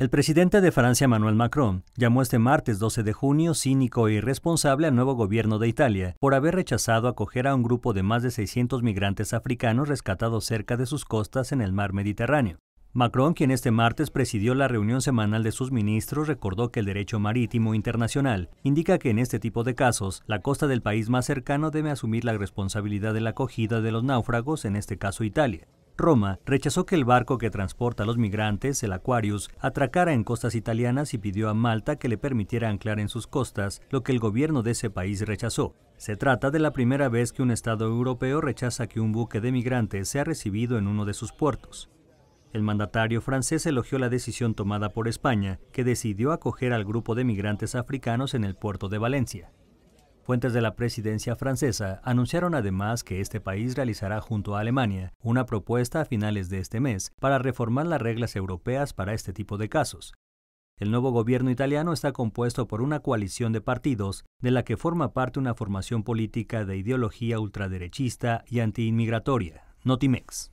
El presidente de Francia, Manuel Macron, llamó este martes 12 de junio cínico e irresponsable al nuevo gobierno de Italia por haber rechazado acoger a un grupo de más de 600 migrantes africanos rescatados cerca de sus costas en el mar Mediterráneo. Macron, quien este martes presidió la reunión semanal de sus ministros, recordó que el derecho marítimo internacional indica que en este tipo de casos, la costa del país más cercano debe asumir la responsabilidad de la acogida de los náufragos, en este caso Italia. Roma rechazó que el barco que transporta a los migrantes, el Aquarius, atracara en costas italianas y pidió a Malta que le permitiera anclar en sus costas, lo que el gobierno de ese país rechazó. Se trata de la primera vez que un Estado europeo rechaza que un buque de migrantes sea recibido en uno de sus puertos. El mandatario francés elogió la decisión tomada por España, que decidió acoger al grupo de migrantes africanos en el puerto de Valencia. Fuentes de la presidencia francesa anunciaron además que este país realizará junto a Alemania una propuesta a finales de este mes para reformar las reglas europeas para este tipo de casos. El nuevo gobierno italiano está compuesto por una coalición de partidos, de la que forma parte una formación política de ideología ultraderechista y antiinmigratoria, Notimex.